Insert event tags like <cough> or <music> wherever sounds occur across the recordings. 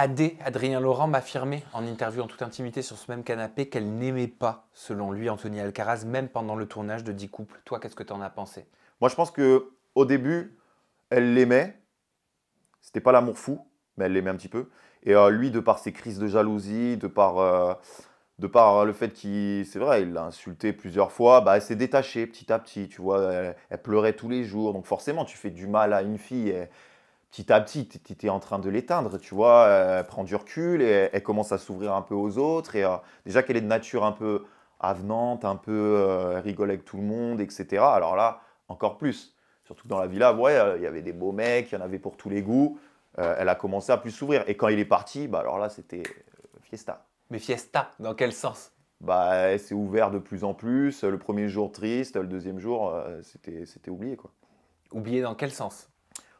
AD, Adrien Laurent, m'a affirmé en interview en toute intimité sur ce même canapé qu'elle n'aimait pas, selon lui, Anthony Alcaraz, même pendant le tournage de 10 couples. Toi, qu'est-ce que tu en as pensé Moi, je pense que au début, elle l'aimait. C'était pas l'amour fou, mais elle l'aimait un petit peu. Et euh, lui, de par ses crises de jalousie, de par, euh, de par euh, le fait qu'il, c'est vrai, il l'a insulté plusieurs fois, bah, elle s'est détachée petit à petit, tu vois. Elle, pleurait tous les jours. Donc forcément, tu fais du mal à une fille petit à petit, tu es, en train de l'éteindre, tu vois, elle prend du recul et elle commence à s'ouvrir un peu aux autres. Et euh, déjà qu'elle est de nature un peu avenante, un peu euh, rigole avec tout le monde, etc. Alors là, encore plus. Surtout que dans la villa, ouais, euh, il y avait des beaux mecs, il y en avait pour tous les goûts. Euh, elle a commencé à plus s'ouvrir. Et quand il est parti, bah alors là, c'était fiesta. Mais fiesta, dans quel sens bah, elle s'est ouverte de plus en plus. Le premier jour triste, le deuxième jour, c'était oublié. quoi. Oublié dans quel sens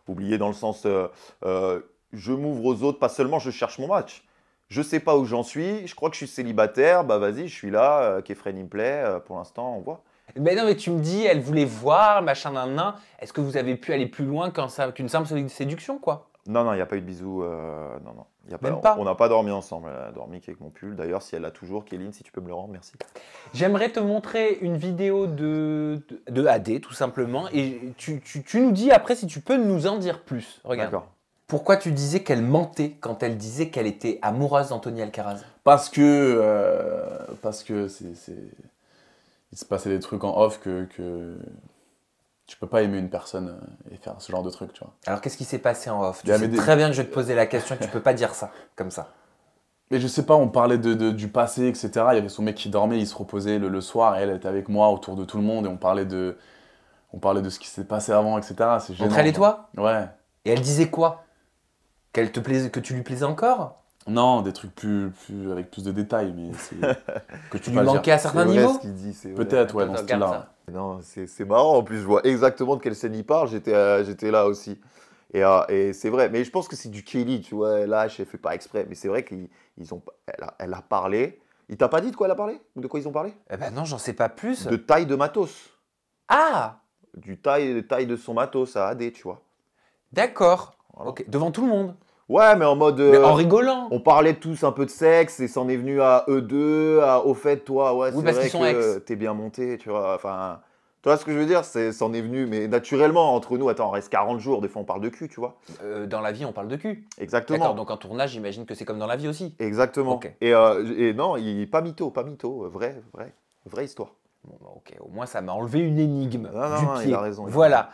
Oublié dans le sens, euh, euh, je m'ouvre aux autres, pas seulement je cherche mon match. Je sais pas où j'en suis, je crois que je suis célibataire, bah vas-y, je suis là, Kefren euh, il me plaît, pour l'instant on voit. Mais non, mais tu me dis, elle voulait voir, machin, nan, nan. Est-ce que vous avez pu aller plus loin qu'une simple séduction, quoi non, non, il n'y a pas eu de bisous. Euh, non, Y a pas, On n'a pas dormi ensemble. Elle a dormi avec mon pull. D'ailleurs, si elle a toujours, Kéline, si tu peux me le rendre, merci. J'aimerais te montrer une vidéo de, de, AD, tout simplement, et tu, nous dis après si tu peux nous en dire plus. Regarde. D'accord. Pourquoi tu disais qu'elle mentait quand elle disait qu'elle était amoureuse d'Antonio Alcaraz Parce que. Euh, parce que c'est- Il se passait des trucs en off que. que je peux pas aimer une personne euh, et faire ce genre de truc, tu vois. Alors qu'est-ce qui s'est passé en off Tu ah, sais très bien que je vais te poser la question, tu peux pas dire ça, comme ça. Mais je sais pas, on parlait de, du passé, etc. Il y avait son mec qui dormait, il se reposait le, soir, et elle était avec moi autour de tout le monde, et on parlait de, on parlait de ce qui s'est passé avant, etc. C'est Entre elle et toi Ouais. Et elle disait quoi Qu'elle te que tu lui plaisais encore non, des trucs plus, plus avec plus de détails, mais <laughs> que tu, lui manquais à certains niveaux. Peut-être, ouais, dans ce là hein. Non, c'est marrant en plus. Je vois exactement de quelle scène il parle. J'étais euh, j'étais là aussi. Et, euh, et c'est vrai, mais je pense que c'est du Kelly, tu vois. Là, je ne fais pas exprès, mais c'est vrai qu'ils ont, elle a, parlé. Il t'a pas dit de quoi elle a parlé Ou de quoi ils ont parlé Eh ben non, j'en sais pas plus. De taille de matos. Ah Du taille, taille de son matos à AD, tu vois. D'accord. Devant tout le monde Ouais, mais en mode. Mais en euh, rigolant. On parlait tous un peu de sexe et c'en est venu à eux deux, au fait, toi, ouais, c'est vrai que t'es bien monté, tu vois. Enfin, tu vois ce que je veux dire C'est c'en est venu, mais naturellement entre nous. Attends, on reste 40 jours. Des fois, on parle de cul, tu vois. Euh, dans la vie, on parle de cul. Exactement. Donc en tournage, j'imagine que c'est comme dans la vie aussi. Exactement. Euh, et, non, pas mytho, pas mytho, vrai, vrai, vraie histoire. Bon, bah, ok. Au moins, ça m'a enlevé une énigme. Non, il a raison. voilà.